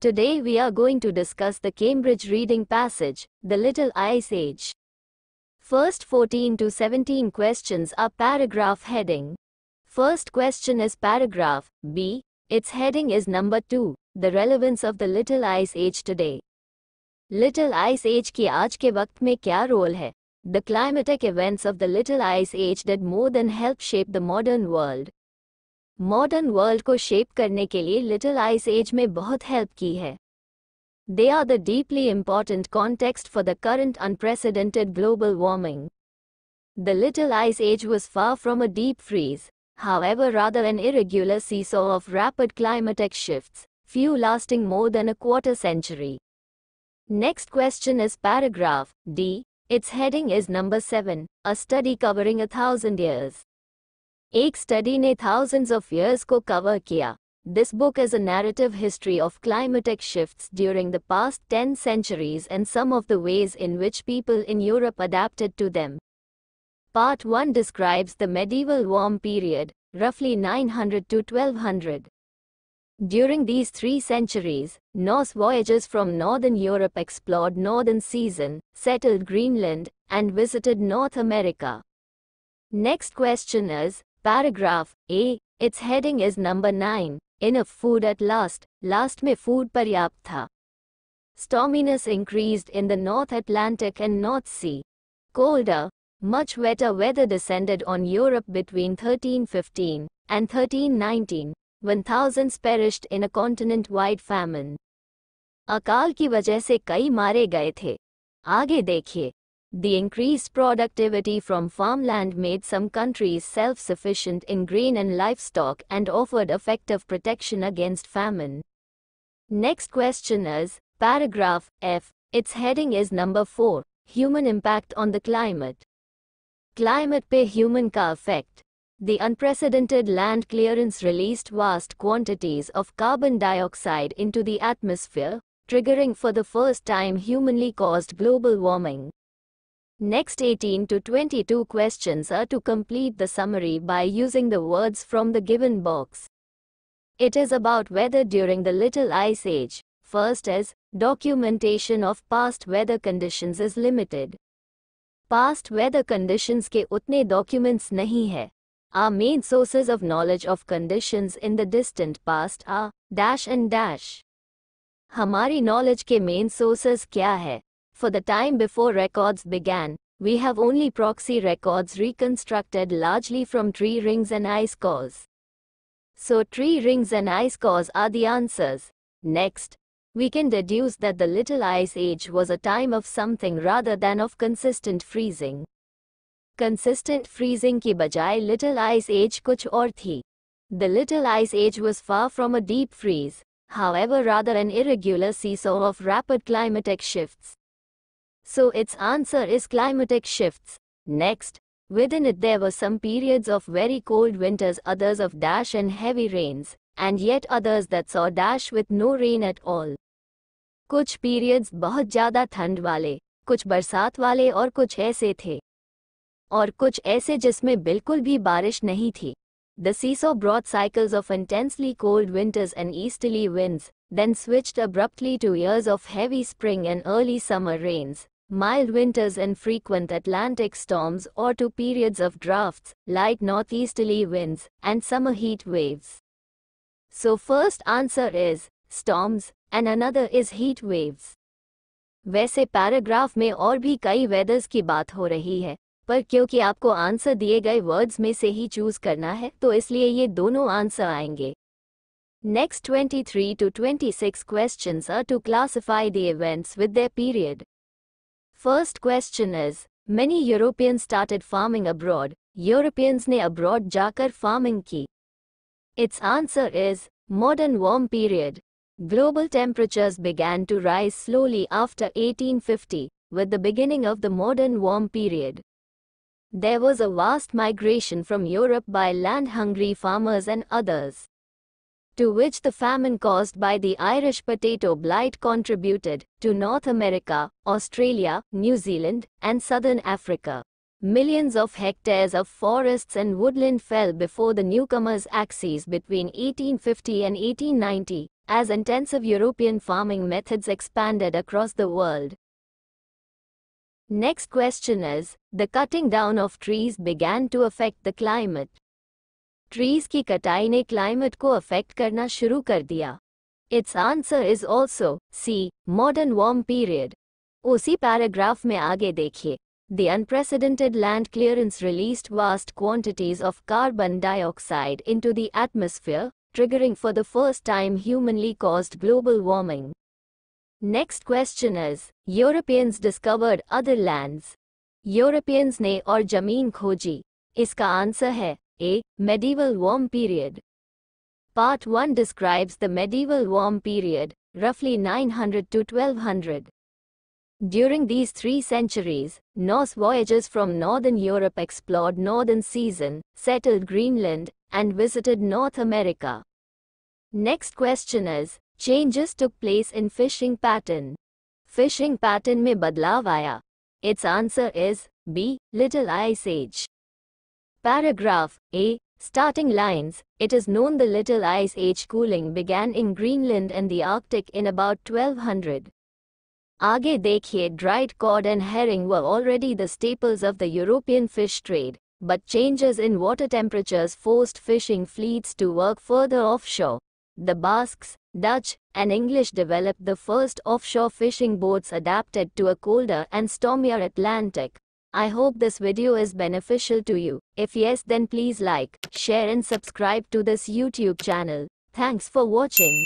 Today we are going to discuss the Cambridge reading passage, The Little Ice Age. First 14 to 17 questions are paragraph heading. First question is paragraph B. Its heading is number 2, the relevance of the Little Ice Age today. Little Ice Age की आज के वक्त में क्या role है? The climatic events of the Little Ice Age did more than help shape the modern world. Modern world को shape करने के लिए लिटिल आइस एज में बहुत हेल्प की है They are the deeply important context for the current unprecedented global warming. The Little Ice Age was far from a deep freeze, however rather an irregular seesaw of rapid climatic shifts, few lasting more than a quarter century. Next question is paragraph D. Its heading is number 7, a study covering a thousand years. एक study ने thousands of years को cover किया this book is a narrative history of climatic shifts during the past ten centuries and some of the ways in which people in Europe adapted to them Part 1 describes the medieval warm period, roughly 900 to 1200. During these three centuries, Norse voyagers from northern Europe explored northern season, settled Greenland, and visited North America. Next question is, paragraph A it's heading is number nine in a food at last last में food पर्याप्त था storminess increase in the North Atlantic and North Sea colder much wet a weather descended on Europe between thirteen fifteen and thirteen nineteen one thousand perished in a continent wide famine अकाल की वजह से कई मारे गए थे आगे देखिए The increased productivity from farmland made some countries self-sufficient in grain and livestock and offered effective protection against famine. Next question is, paragraph F, its heading is number 4, Human Impact on the Climate. Climate Pay Human Car Effect the unprecedented land clearance released vast quantities of carbon dioxide into the atmosphere, triggering for the first time humanly caused global warming. Next 18 to 22 questions are to complete the summary by using the words from the given box. It is about weather during the Little Ice Age. First is, documentation of past weather conditions is limited. Past weather conditions के उतने documents नहीं है. Our main sources of knowledge of conditions in the distant past are dash and dash. हमारी knowledge के main sources क्या है for the time before records began, we have only proxy records reconstructed largely from tree rings and ice cores. So tree rings and ice cores are the answers. Next, we can deduce that the Little Ice Age was a time of something rather than of consistent freezing. Consistent freezing की बजाय Little Ice Age कुछ और थी The Little Ice Age was far from a deep freeze; However, rather an irregular seesaw of rapid climatic shifts. So its answer is climatic shifts. Next, within it there were some periods of very cold winters, others of dash and heavy rains, and yet others that saw dash with no rain at all. कुछ periods बहुत ज़्यादा ठंड वाले, कुछ बरसात वाले और कुछ ऐसे थे और कुछ ऐसे जिसमें बिल्कुल भी बारिश नहीं थी The seesaw brought cycles of intensely cold winters and easterly winds, then switched abruptly to years of heavy spring and early summer rains, Mild winters and frequent Atlantic storms or to periods of drafts, light northeasterly winds, and summer heat waves. So first answer is storms and another is heat waves. वैसे paragraph में और भी कई वेदर्स की बात हो रही है पर क्योंकि आपको आंसर दिए गए वर्ड्स में से ही चूज करना है तो इसलिए ये दोनों आंसर आएंगे Next 23 to 26 questions are to classify the events with their period. First question is, many Europeans started farming abroad, Europeans ne abroad jaakar farming ki. Its answer is, modern warm period. Global temperatures began to rise slowly after 1850, with the beginning of the modern warm period. There was a vast migration from Europe by land-hungry farmers and others to which the famine caused by the Irish potato blight contributed, to North America, Australia, New Zealand, and southern Africa. Millions of hectares of forests and woodland fell before the newcomers' axes between 1850 and 1890, as intensive European farming methods expanded across the world. Next question is, the cutting down of trees began to affect the climate. Trees की कटाई ने climate को affect करना शुरू कर दिया it's answer is also C modern warm period उसी paragraph में आगे देखिए The unprecedented land clearance released vast quantities of carbon dioxide into the atmosphere, triggering for the first time humanly caused global warming. Next question is Europeans discovered other lands. Europeans ने और जमीन खोजी इसका answer है A. Medieval Warm Period Part 1 describes the medieval warm period, roughly 900 to 1200. During these three centuries, Norse voyagers from northern Europe explored northern seas, settled Greenland, and visited North America. Next question is, changes took place in fishing pattern. Fishing pattern mein badlav aaya. Its answer is B. Little Ice Age. Paragraph A. Starting lines It is known the Little Ice Age cooling began in Greenland and the Arctic in about 1200. Aage dekhiye dried cod and herring were already the staples of the European fish trade, but changes in water temperatures forced fishing fleets to work further offshore. The Basques, Dutch, and English developed the first offshore fishing boats adapted to a colder and stormier Atlantic. I hope this video is beneficial to you. If yes then please like, share and subscribe to this YouTube channel. Thanks for watching.